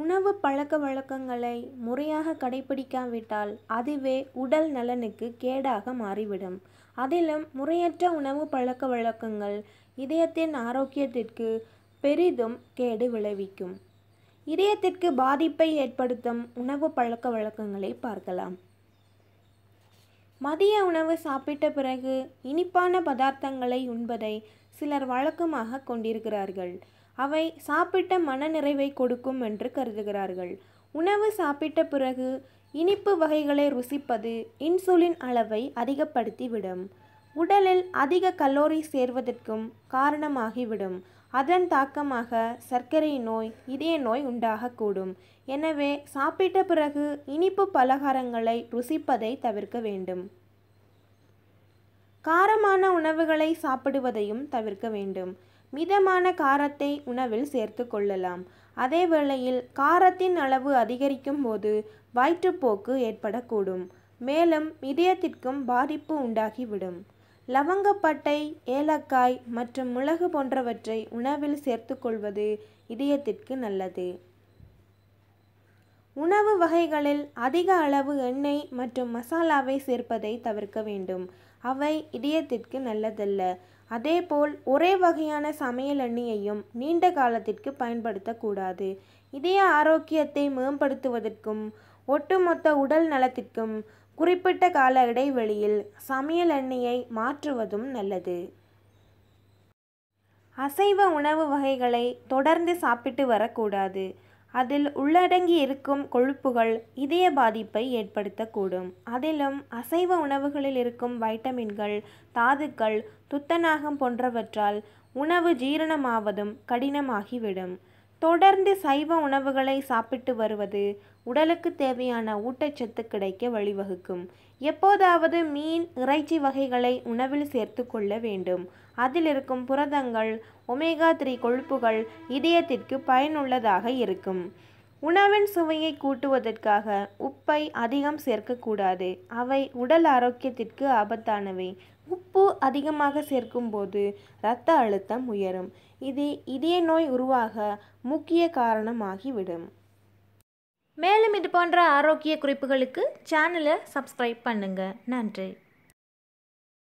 உணவு பழக்க வழக்கங்களை முறையாக கடைபிடிக்காவிட்டால் அதுவே உடல் நலனுக்கு கேடாக மாறிவிடும் அதிலும் முறையற்ற உணவு பழக்க வழக்கங்கள் இதயத்தின் ஆரோக்கியத்திற்கு பெரிதும் கேடு விளைவிக்கும் இதயத்திற்கு பாதிப்பை ஏற்படுத்தும் உணவு பழக்க வழக்கங்களை பார்க்கலாம் மதிய உணவு சாப்பிட்ட பிறகு இனிப்பான பதார்த்தங்களை உண்பதை சிலர் வழக்கமாக கொண்டிருக்கிறார்கள் அவை சாப்பிட்ட மனநிறைவை கொடுக்கும் என்று கருதுகிறார்கள் உணவு சாப்பிட்ட பிறகு இனிப்பு வகைகளை ருசிப்பது இன்சுலின் அளவை அதிகப்படுத்திவிடும் உடலில் அதிக கலோரி சேர்வதற்கும் காரணமாகிவிடும் அதன் தாக்கமாக சர்க்கரை நோய் இதய நோய் உண்டாகக்கூடும் எனவே சாப்பிட்ட பிறகு இனிப்பு பலகாரங்களை ருசிப்பதை தவிர்க்க வேண்டும் காரமான உணவுகளை சாப்பிடுவதையும் தவிர்க்க வேண்டும் மிதமான காரத்தை உணவில் சேர்த்து கொள்ளலாம் அதே வேளையில் காரத்தின் அளவு அதிகரிக்கும் போது வயிற்றுப்போக்கு ஏற்படக்கூடும் மேலும் இதயத்திற்கும் பாதிப்பு உண்டாகிவிடும் லவங்கப்பட்டை ஏலக்காய் மற்றும் மிளகு போன்றவற்றை உணவில் கொள்வது இதயத்திற்கு நல்லது உணவு வகைகளில் அதிக அளவு எண்ணெய் மற்றும் மசாலாவை சேர்ப்பதை தவிர்க்க வேண்டும் அவை இதயத்திற்கு நல்லதல்ல அதேபோல் ஒரே வகையான சமையல் எண்ணெயையும் நீண்ட காலத்திற்கு பயன்படுத்தக்கூடாது இதய ஆரோக்கியத்தை மேம்படுத்துவதற்கும் ஒட்டுமொத்த உடல் நலத்திற்கும் குறிப்பிட்ட கால இடைவெளியில் சமையல் எண்ணெயை மாற்றுவதும் நல்லது அசைவ உணவு வகைகளை தொடர்ந்து சாப்பிட்டு வரக்கூடாது அதில் உள்ளடங்கி இருக்கும் கொழுப்புகள் இதய பாதிப்பை ஏற்படுத்தக்கூடும் அதிலும் அசைவ உணவுகளில் இருக்கும் வைட்டமின்கள் தாதுக்கள் துத்தநாகம் போன்றவற்றால் உணவு ஜீரணமாவதும் கடினமாகிவிடும் தொடர்ந்து சைவ உணவுகளை சாப்பிட்டு வருவது உடலுக்கு தேவையான ஊட்டச்சத்து கிடைக்க வழிவகுக்கும் எப்போதாவது மீன் இறைச்சி வகைகளை உணவில் சேர்த்து கொள்ள வேண்டும் அதில் இருக்கும் புரதங்கள் ஒமேகா த்ரீ கொழுப்புகள் இதயத்திற்கு பயனுள்ளதாக இருக்கும் உணவின் சுவையை கூட்டுவதற்காக உப்பை அதிகம் சேர்க்கக்கூடாது அவை உடல் ஆரோக்கியத்திற்கு ஆபத்தானவை உப்பு அதிகமாக சேர்க்கும்போது இரத்த அழுத்தம் உயரும் இது இதய நோய் உருவாக முக்கிய காரணமாகிவிடும் மேலும் இது போன்ற ஆரோக்கிய குறிப்புகளுக்கு சேனலை சப்ஸ்கிரைப் பண்ணுங்கள் நன்றி